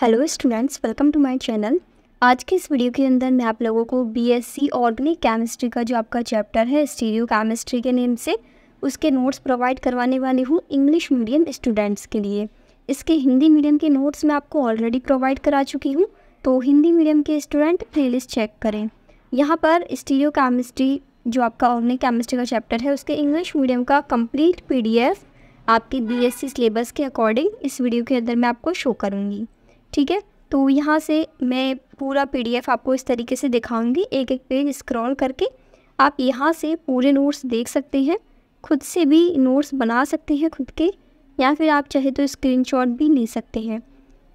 Hello students welcome to my channel आज के इस वीडियो के अंदर मैं आप लोगों को बीएससी ऑर्गेनिक केमिस्ट्री का जो आपका चैप्टर है स्टीरियो केमिस्ट्री के नेम से उसके नोट्स प्रोवाइड करवाने वाली हूँ इंग्लिश मीडियम स्टूडेंट्स के लिए इसके हिंदी मीडियम के नोट्स मैं आपको ऑलरेडी प्रोवाइड करा चुकी हूँ तो हिंदी मीडियम के स्टूडेंट प्ले चेक करें यहाँ पर स्टीरियो केमिस्ट्री जो आपका ऑर्गेनिक केमिस्ट्री का चैप्टर है उसके इंग्लिश मीडियम का कंप्लीट पी आपके बी सिलेबस के अकॉर्डिंग इस वीडियो के अंदर मैं आपको शो करूँगी ठीक है तो यहाँ से मैं पूरा पी आपको इस तरीके से दिखाऊँगी एक एक पेज स्क्रॉल करके आप यहाँ से पूरे नोट्स देख सकते हैं खुद से भी नोट्स बना सकते हैं खुद के या फिर आप चाहे तो स्क्रीनशॉट भी ले सकते हैं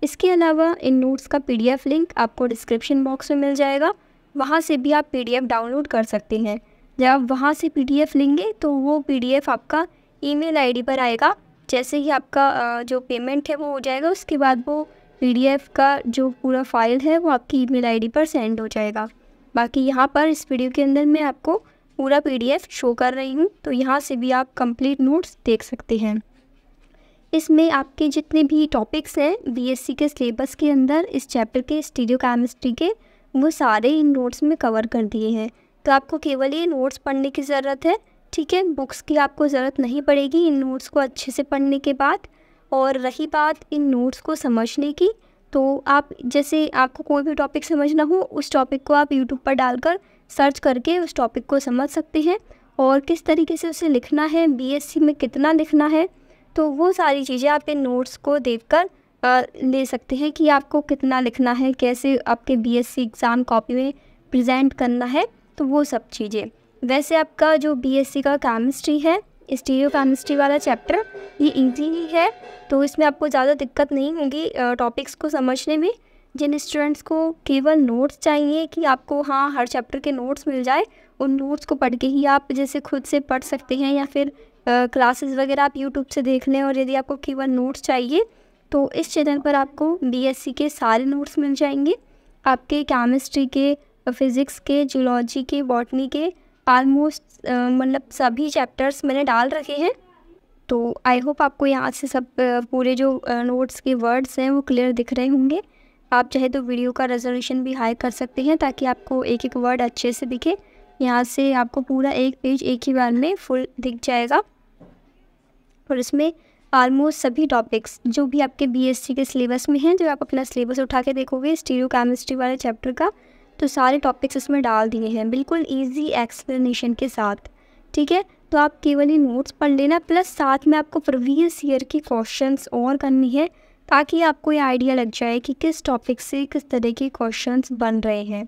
इसके अलावा इन नोट्स का पीडीएफ लिंक आपको डिस्क्रिप्शन बॉक्स में मिल जाएगा वहाँ से भी आप पीडीएफ डाउनलोड कर सकते हैं जब आप वहाँ से पीडीएफ लेंगे तो वो पीडीएफ आपका ईमेल आईडी पर आएगा जैसे ही आपका जो पेमेंट है वो हो जाएगा उसके बाद वो पीडीएफ का जो पूरा फाइल है वो आपकी ईमेल आईडी पर सेंड हो जाएगा बाकी यहाँ पर इस वीडियो के अंदर मैं आपको पूरा पीडीएफ शो कर रही हूँ तो यहाँ से भी आप कंप्लीट नोट्स देख सकते हैं इसमें आपके जितने भी टॉपिक्स हैं बीएससी के सिलेबस के अंदर इस चैप्टर के स्टीडियो केमिस्ट्री के वो सारे इन नोट्स में कवर कर दिए हैं तो आपको केवल ये नोट्स पढ़ने की ज़रूरत है ठीक है बुक्स की आपको ज़रूरत नहीं पड़ेगी इन नोट्स को अच्छे से पढ़ने के बाद और रही बात इन नोट्स को समझने की तो आप जैसे आपको कोई भी टॉपिक समझना हो उस टॉपिक को आप यूट्यूब पर डालकर सर्च करके उस टॉपिक को समझ सकते हैं और किस तरीके से उसे लिखना है बीएससी में कितना लिखना है तो वो सारी चीज़ें आप इन नोट्स को देख कर ले सकते हैं कि आपको कितना लिखना है कैसे आपके बीएससी एग्ज़ाम कॉपी में प्रेजेंट करना है तो वो सब चीज़ें वैसे आपका जो बीएससी का केमिस्ट्री है स्टीरियो केमिस्ट्री वाला चैप्टर ये इजी ही है तो इसमें आपको ज़्यादा दिक्कत नहीं होगी टॉपिक्स को समझने में जिन स्टूडेंट्स को केवल नोट्स चाहिए कि आपको हाँ हर चैप्टर के नोट्स मिल जाए उन नोट्स को पढ़ के ही आप जैसे खुद से पढ़ सकते हैं या फिर क्लासेस वगैरह आप यूट्यूब से देख लें और यदि आपको केवल नोट्स चाहिए तो इस चैनल पर आपको बी के सारे नोट्स मिल जाएंगे आपके केमिस्ट्री के फिज़िक्स के जूलॉजी के बॉटनी के आलमोस्ट मतलब सभी चैप्टर्स मैंने डाल रखे हैं तो आई होप आपको यहाँ से सब पूरे जो नोट्स के वर्ड्स हैं वो क्लियर दिख रहे होंगे आप चाहे तो वीडियो का रेजोल्यूशन भी हाई कर सकते हैं ताकि आपको एक एक वर्ड अच्छे से दिखे यहाँ से आपको पूरा एक पेज एक ही बार में फुल दिख जाएगा और इसमें ऑलमोस्ट सभी टॉपिक्स जो भी आपके बीएससी के सिलेबस में हैं जो आप अपना सिलेबस उठा के देखोगे स्टीरियो केमिस्ट्री वाले चैप्टर का तो सारे टॉपिक्स इसमें डाल दिए हैं बिल्कुल ईजी एक्सप्लेनेशन के साथ ठीक है तो आप केवल ही नोट्स पढ़ लेना प्लस साथ में आपको प्रीवियस ईयर के क्वेश्चंस और करनी है ताकि आपको ये आइडिया लग जाए कि किस टॉपिक से किस तरह के क्वेश्चंस बन रहे हैं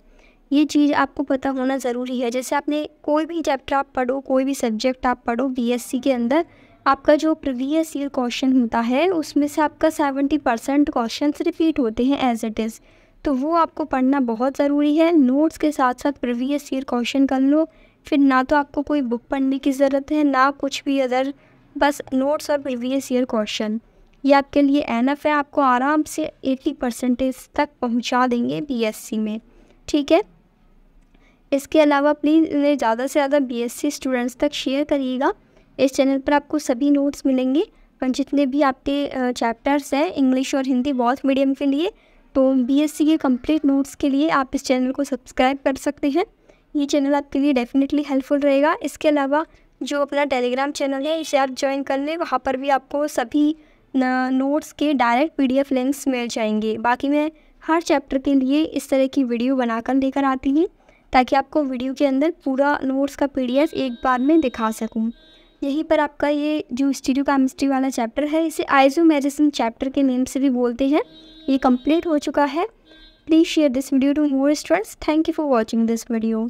ये चीज़ आपको पता होना ज़रूरी है जैसे आपने कोई भी चैप्टर आप पढ़ो कोई भी सब्जेक्ट आप पढ़ो बीएससी के अंदर आपका जो प्रीवियस ईयर क्वेश्चन होता है उसमें से आपका सेवेंटी परसेंट क्वेश्चन रिपीट होते हैं एज इट इज़ तो वो आपको पढ़ना बहुत ज़रूरी है नोट्स के साथ साथ प्रीवियस ईयर क्वेश्चन कर लो फिर ना तो आपको कोई बुक पढ़ने की ज़रूरत है ना कुछ भी अदर बस नोट्स और प्रीवियस ईयर क्वेश्चन ये आपके लिए एनफ है आपको आराम से एट्टी परसेंटेज तक पहुंचा देंगे बीएससी में ठीक है इसके अलावा प्लीज़ इन्हें ज़्यादा से ज़्यादा बीएससी स्टूडेंट्स तक शेयर करिएगा इस चैनल पर आपको सभी नोट्स मिलेंगे और जितने भी आपके चैप्टर्स हैं इंग्लिश और हिंदी बहुत मीडियम के लिए तो सी के कम्प्लीट नोट्स के लिए आप इस चैनल को सब्सक्राइब कर सकते हैं ये चैनल आपके लिए डेफिनेटली हेल्पफुल रहेगा इसके अलावा जो अपना टेलीग्राम चैनल है इसे आप ज्वाइन कर लें वहाँ पर भी आपको सभी नोट्स के डायरेक्ट एफ लिंक्स मिल जाएंगे बाकी मैं हर चैप्टर के लिए इस तरह की वीडियो बनाकर लेकर आती हूँ ताकि आपको वीडियो के अंदर पूरा नोट्स का एफ एक बार में दिखा सकूँ यहीं पर आपका ये जो स्टीडियो केमिस्ट्री वाला चैप्टर है इसे आइजोमेरिज्म चैप्टर के नेम से भी बोलते हैं ये कंप्लीट हो चुका है Please share this video to more students. Thank you for watching this video.